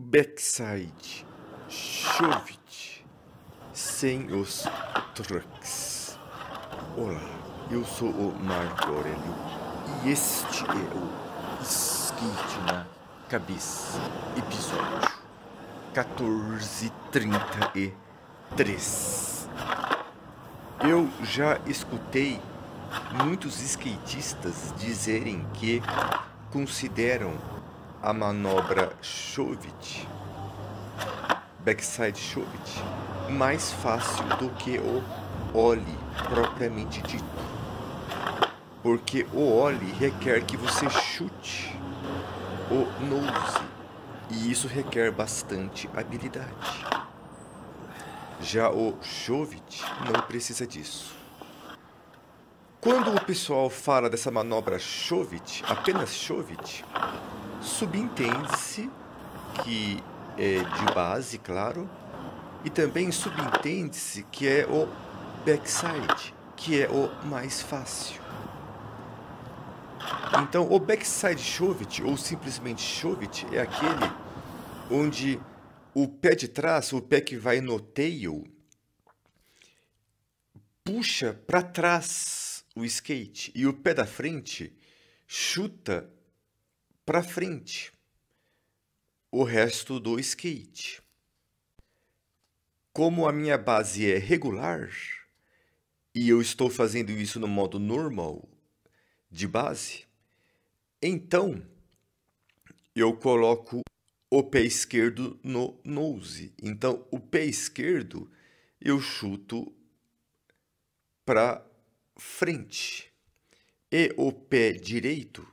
Backside, Chovit, sem os trucks. Olá, eu sou o Marco Aurelio e este é o Skate na Cabeça, episódio 1433. Eu já escutei muitos skatistas dizerem que consideram a manobra Shuvit, backside Shuvit, mais fácil do que o Ollie propriamente dito. Porque o Ollie requer que você chute o nose, e isso requer bastante habilidade. Já o Shuvit não precisa disso. Quando o pessoal fala dessa manobra Shuvit, apenas Shuvit, subentende-se que é de base, claro, e também subentende-se que é o backside, que é o mais fácil. Então, o backside shove ou simplesmente shove é aquele onde o pé de trás, o pé que vai no tail, puxa para trás o skate e o pé da frente chuta para frente, o resto do skate. Como a minha base é regular e eu estou fazendo isso no modo normal de base, então eu coloco o pé esquerdo no nose. Então, o pé esquerdo eu chuto para frente. E o pé direito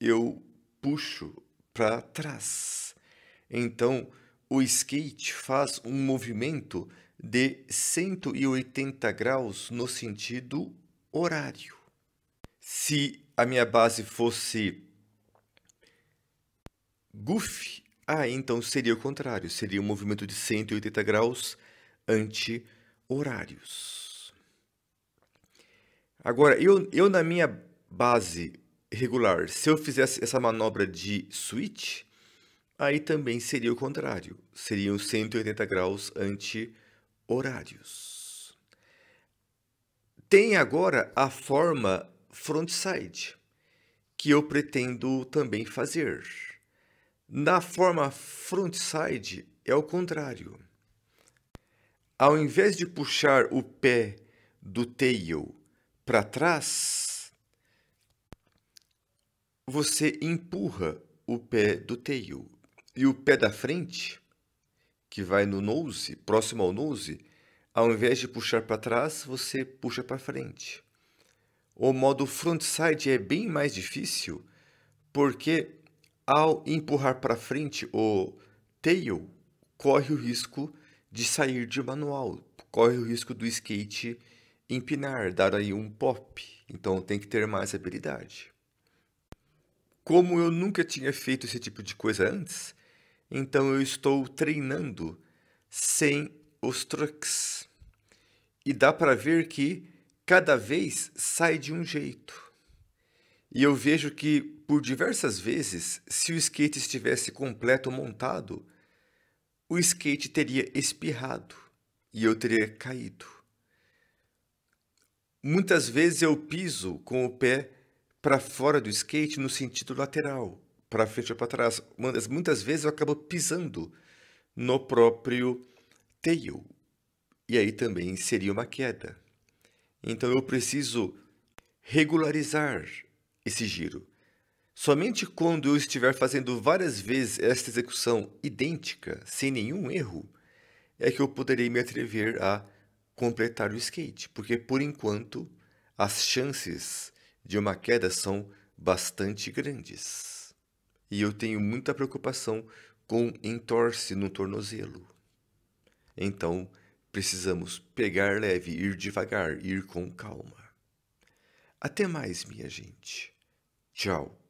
eu puxo para trás. Então, o skate faz um movimento de 180 graus no sentido horário. Se a minha base fosse goofy, ah, então seria o contrário, seria um movimento de 180 graus anti-horários. Agora, eu, eu na minha base regular. Se eu fizesse essa manobra de switch, aí também seria o contrário. Seriam 180 graus anti-horários. Tem agora a forma frontside, que eu pretendo também fazer. Na forma frontside é o contrário. Ao invés de puxar o pé do tail para trás, você empurra o pé do tail e o pé da frente, que vai no nose, próximo ao nose, ao invés de puxar para trás, você puxa para frente. O modo frontside é bem mais difícil porque ao empurrar para frente o tail, corre o risco de sair de manual, corre o risco do skate empinar, dar aí um pop. Então tem que ter mais habilidade. Como eu nunca tinha feito esse tipo de coisa antes, então eu estou treinando sem os truques. E dá para ver que cada vez sai de um jeito. E eu vejo que por diversas vezes, se o skate estivesse completo montado, o skate teria espirrado e eu teria caído. Muitas vezes eu piso com o pé para fora do skate no sentido lateral, para frente ou para trás. Muitas vezes eu acabo pisando no próprio tail. E aí também seria uma queda. Então eu preciso regularizar esse giro. Somente quando eu estiver fazendo várias vezes esta execução idêntica, sem nenhum erro, é que eu poderei me atrever a completar o skate, porque por enquanto as chances de uma queda são bastante grandes. E eu tenho muita preocupação com entorse no tornozelo. Então, precisamos pegar leve, ir devagar, ir com calma. Até mais, minha gente. Tchau.